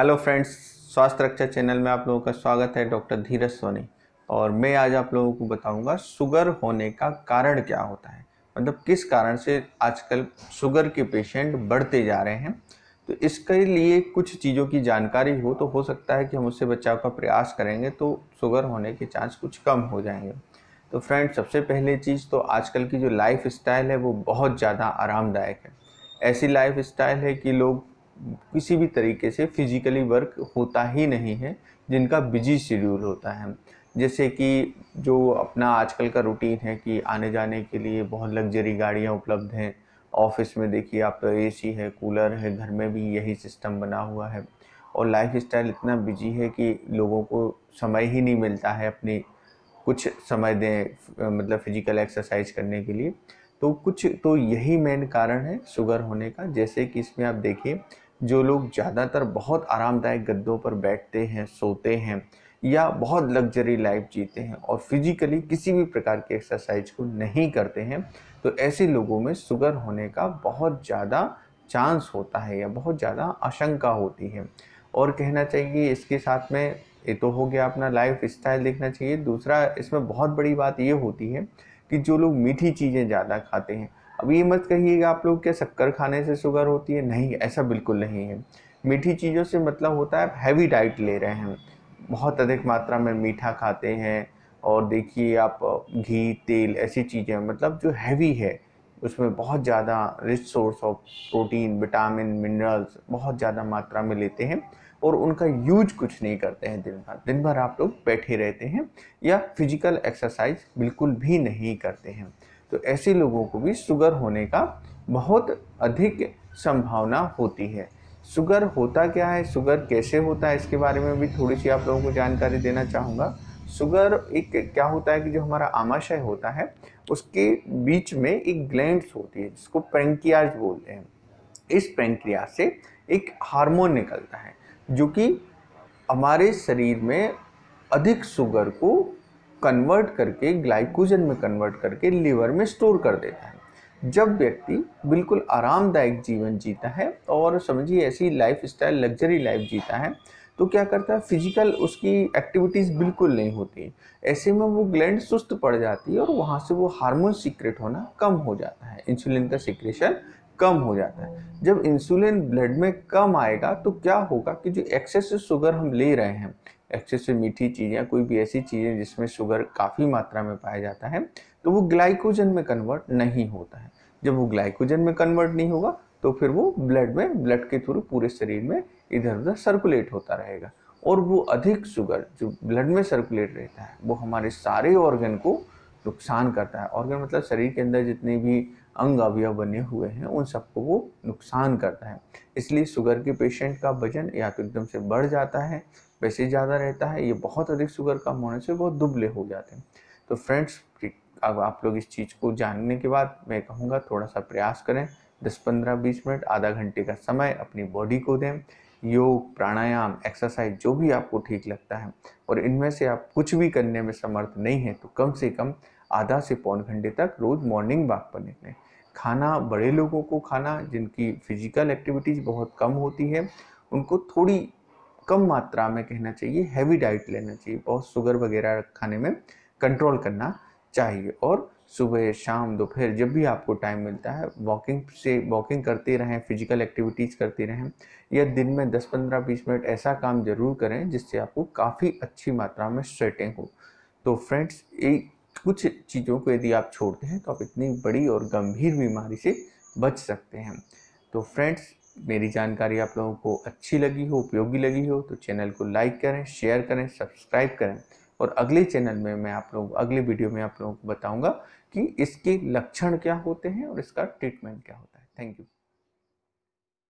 hello friends स्वास्थ्य रक्षा channel में आप लोगों का स्वागत है डॉक्टर धीरज सोनी और मैं आज आप लोगों को बताऊंगा शुगर होने का कारण क्या होता है मतलब किस कारण से आजकल शुगर के पेशेंट बढ़ते जा रहे हैं तो इसके लिए कुछ चीज़ों की जानकारी हो तो हो सकता है कि हम उससे बचाव का प्रयास करेंगे तो शुगर होने के चांस कुछ कम हो जाएंगे तो फ्रेंड सबसे पहले चीज़ तो आजकल की जो लाइफ स्टाइल है वो बहुत ज़्यादा आरामदायक है ऐसी लाइफ स्टाइल है कि लोग किसी भी तरीके से फिजिकली वर्क होता ही नहीं है जिनका बिजी शेड्यूल होता है जैसे कि जो अपना आजकल का रूटीन है कि आने जाने के लिए बहुत लग्जरी गाड़ियाँ उपलब्ध हैं ऑफिस में देखिए आप तो ए है कूलर है घर में भी यही सिस्टम बना हुआ है और लाइफ स्टाइल इतना बिजी है कि लोगों को समय ही नहीं मिलता है अपनी कुछ समय दें मतलब फिजिकल एक्सरसाइज करने के लिए तो कुछ तो यही मेन कारण है शुगर होने का जैसे कि इसमें आप देखिए जो लोग ज़्यादातर बहुत आरामदायक गद्दों पर बैठते हैं सोते हैं या बहुत लग्जरी लाइफ जीते हैं और फिजिकली किसी भी प्रकार की एक्सरसाइज को नहीं करते हैं तो ऐसे लोगों में शुगर होने का बहुत ज़्यादा चांस होता है या बहुत ज़्यादा आशंका होती है और कहना चाहिए इसके साथ में ये तो हो गया अपना लाइफ स्टाइल देखना चाहिए दूसरा इसमें बहुत बड़ी बात ये होती है कि जो लोग मीठी चीज़ें ज़्यादा खाते हैं अब ये मत कहिएगा आप लोग क्या शक्कर खाने से शुगर होती है नहीं ऐसा बिल्कुल नहीं है मीठी चीज़ों से मतलब होता है आप हैवी डाइट ले रहे हैं बहुत अधिक मात्रा में मीठा खाते हैं और देखिए आप घी तेल ऐसी चीज़ें मतलब जो हैवी है उसमें बहुत ज़्यादा rich source of protein vitamin minerals बहुत ज़्यादा मात्रा में लेते हैं और उनका यूज कुछ नहीं करते हैं दिन भर दिन भर आप लोग बैठे रहते हैं या फिजिकल एक्सरसाइज बिल्कुल भी नहीं करते हैं तो ऐसे लोगों को भी शुगर होने का बहुत अधिक संभावना होती है शुगर होता क्या है शुगर कैसे होता है इसके बारे में भी थोड़ी सी आप लोगों को जानकारी देना चाहूँगा शुगर एक क्या होता है कि जो हमारा आमाशय होता है उसके बीच में एक ग्लैंड्स होती है जिसको पेंक्रियाज बोलते हैं इस पेंक्रिया से एक हार्मोन निकलता है जो कि हमारे शरीर में अधिक शुगर को कन्वर्ट करके ग्लाइकोजन में कन्वर्ट करके लीवर में स्टोर कर देता है जब व्यक्ति बिल्कुल आरामदायक जीवन जीता है और समझिए ऐसी लाइफ स्टाइल लग्जरी लाइफ जीता है तो क्या करता है फिजिकल उसकी एक्टिविटीज़ बिल्कुल नहीं होती ऐसे में वो ग्लैंड सुस्त पड़ जाती है और वहाँ से वो हार्मोन सीक्रेट होना कम हो जाता है इंसुलिन का सिक्रेशन कम हो जाता है जब इंसुलिन ब्लड में कम आएगा तो क्या होगा कि जो एक्सेस शुगर हम ले रहे हैं एक्सेस से मीठी चीज़ें कोई भी ऐसी चीज़ें जिसमें शुगर काफ़ी मात्रा में पाया जाता है तो वो ग्लाइकोजन में कन्वर्ट नहीं होता है जब वो ग्लाइकोजन में कन्वर्ट नहीं होगा तो फिर वो ब्लड में ब्लड के थ्रू पूरे शरीर में इधर उधर सर्कुलेट होता रहेगा और वो अधिक शुगर जो ब्लड में सर्कुलेट रहता है वो हमारे सारे ऑर्गन को नुकसान करता है ऑर्गन मतलब शरीर के अंदर जितने भी अंग अवयव बने हुए हैं उन सबको वो नुकसान करता है इसलिए शुगर के पेशेंट का वजन या तो एकदम से बढ़ जाता है वैसे ज़्यादा रहता है ये बहुत अधिक शुगर कम होने से बहुत दुबले हो जाते हैं तो फ्रेंड्स अब आप लोग इस चीज़ को जानने के बाद मैं कहूँगा थोड़ा सा प्रयास करें दस पंद्रह बीस मिनट आधा घंटे का समय अपनी बॉडी को दें योग प्राणायाम एक्सरसाइज जो भी आपको ठीक लगता है और इनमें से आप कुछ भी करने में समर्थ नहीं है तो कम से कम आधा से पौन घंटे तक रोज़ मॉर्निंग वॉक पर निकलें खाना बड़े लोगों को खाना जिनकी फिजिकल एक्टिविटीज़ बहुत कम होती है उनको थोड़ी कम मात्रा में कहना चाहिए हैवी डाइट लेना चाहिए बहुत शुगर वगैरह खाने में कंट्रोल करना चाहिए और सुबह शाम दोपहर जब भी आपको टाइम मिलता है वॉकिंग से वॉकिंग करते रहें फिजिकल एक्टिविटीज़ करती रहें या दिन में 10-15 बीस मिनट ऐसा काम जरूर करें जिससे आपको काफ़ी अच्छी मात्रा में स्ट्रेटिंग हो तो फ्रेंड्स ये कुछ चीज़ों को यदि आप छोड़ते हैं तो आप इतनी बड़ी और गंभीर बीमारी से बच सकते हैं तो फ्रेंड्स मेरी जानकारी आप लोगों को अच्छी लगी हो उपयोगी लगी हो तो चैनल को लाइक करें शेयर करें सब्सक्राइब करें और अगले चैनल में मैं आप लोग अगले वीडियो में आप लोगों को बताऊंगा कि इसके लक्षण क्या होते हैं और इसका ट्रीटमेंट क्या होता है थैंक यू